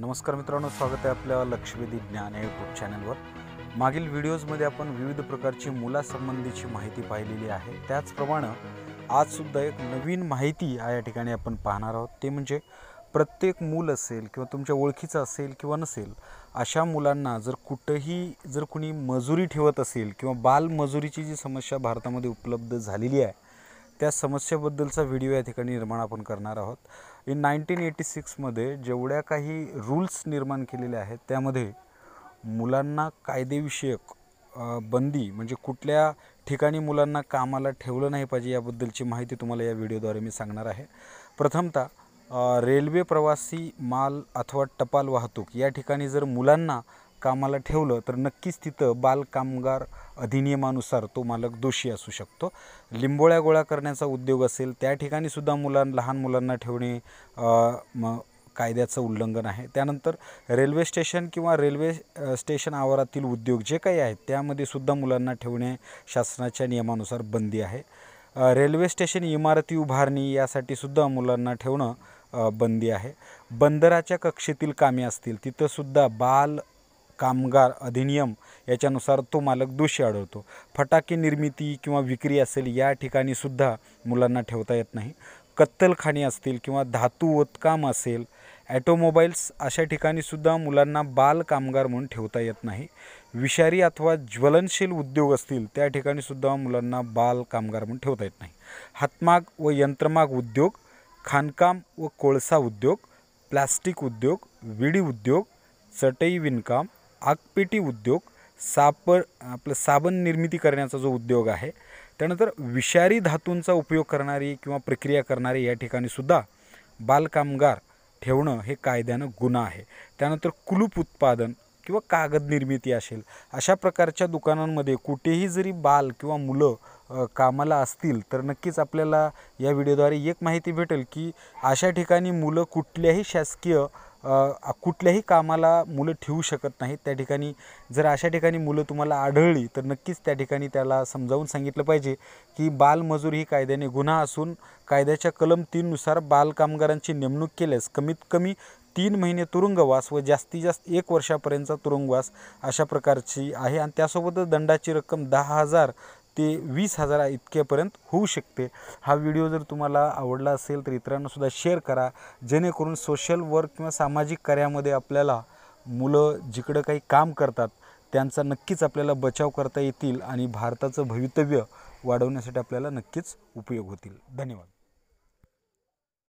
नमस्कार मित्रांनो स्वागत आहे आपल्या लक्ष्मीदी ज्ञान या यूट्यूब चॅनलवर मागील व्हिडिओजमध्ये आपण विविध प्रकारची मुलासंबंधीची माहिती पाहिलेली आहे त्याचप्रमाणे आजसुद्धा एक नवीन माहिती या ठिकाणी आपण पाहणार आहोत ते म्हणजे प्रत्येक मूल असेल किंवा तुमच्या ओळखीचं असेल किंवा नसेल अशा मुलांना जर कुठंही जर कुणी मजुरी ठेवत असेल किंवा बालमजुरीची जी समस्या भारतामध्ये उपलब्ध झालेली आहे त्या समस्येबद्दलचा व्हिडिओ या ठिकाणी निर्माण आपण करणार आहोत इन नाईन्टीन एटी सिक्समध्ये जेवढ्या काही रूल्स निर्माण केलेल्या आहेत त्यामध्ये मुलांना कायदेविषयक बंदी म्हणजे कुठल्या ठिकाणी मुलांना कामाला ठेवलं नाही पाहिजे याबद्दलची माहिती तुम्हाला या व्हिडिओद्वारे मी सांगणार आहे प्रथमतः रेल्वे प्रवासी माल अथवा टपाल वाहतूक या ठिकाणी जर मुलांना कामाला ठेवलं तर नक्कीच तिथं बालकामगार अधिनियमानुसार तो मालक दोषी असू शकतो लिंबोळ्या गोळा करण्याचा उद्योग असेल त्या ठिकाणी सुद्धा मुलां लहान मुलांना ठेवणे कायद्याचं उल्लंघन आहे त्यानंतर रेल्वे स्टेशन किंवा रेल्वे स्टेशन आवारातील उद्योग जे काही आहेत त्यामध्ये सुद्धा मुलांना ठेवणे शासनाच्या नियमानुसार बंदी आहे रेल्वे स्टेशन इमारती उभारणी यासाठी सुद्धा मुलांना ठेवणं बंदी आहे बंदराच्या कक्षेतील कामे असतील तिथंसुद्धा बाल कामगार अधिनियम याच्यानुसार तो मालक दोषी आढळतो फटाके निर्मिती किंवा विक्री असेल या ठिकाणी सुद्धा मुलांना ठेवता येत नाही कत्तलखाने असतील किंवा धातू उत्काम असेल ॲटोमोबाईल्स अशा ठिकाणीसुद्धा मुलांना बाल कामगार म्हणून ठेवता येत नाही विषारी अथवा ज्वलनशील उद्योग असतील त्या ठिकाणीसुद्धा मुलांना बाल कामगार म्हणून ठेवता येत नाही हातमाग व यंत्रमाग उद्योग खाणकाम व कोळसा उद्योग प्लास्टिक उद्योग विडी उद्योग चटई विणकाम आगपेटी उद्योग साप आपलं साबण निर्मिती करण्याचा जो उद्योग आहे त्यानंतर विषारी धातूंचा उपयोग करणारी किंवा प्रक्रिया करणारी या ठिकाणीसुद्धा बालकामगार ठेवणं हे कायद्यानं गुन्हा आहे त्यानंतर कुलूप उत्पादन किंवा कागद निर्मिती असेल अशा प्रकारच्या दुकानांमध्ये कुठेही जरी बाल किंवा मुलं कामाला असतील तर नक्कीच आपल्याला या व्हिडिओद्वारे एक माहिती भेटेल की अशा ठिकाणी मुलं कुठल्याही शासकीय कुठल्याही कामाला मुलं ठेवू शकत नाहीत त्या ठिकाणी जर अशा ठिकाणी मुलं तुम्हाला आढळली तर नक्कीच त्या ठिकाणी त्याला समजावून सांगितलं पाहिजे की बालमजूर ही कायद्याने गुन्हा असून कायद्याच्या कलम तीननुसार बालकामगारांची नेमणूक केल्यास कमीत कमी तीन महिने तुरुंगवास व जास्तीत जास्त एक वर्षापर्यंतचा तुरुंगवास अशा प्रकारची आहे आणि त्यासोबतच दंडाची रक्कम दहा हजार ते वीस हजारा इतक्यापर्यंत होऊ शकते हा व्हिडिओ जर तुम्हाला आवडला असेल तर इतरांनासुद्धा शेअर करा जेणेकरून सोशल वर्क किंवा सामाजिक कार्यामध्ये आपल्याला मुलं जिकडं काही काम करतात त्यांचा नक्कीच आपल्याला बचाव करता येतील आणि भारताचं भवितव्य वाढवण्यासाठी आपल्याला नक्कीच उपयोग होतील धन्यवाद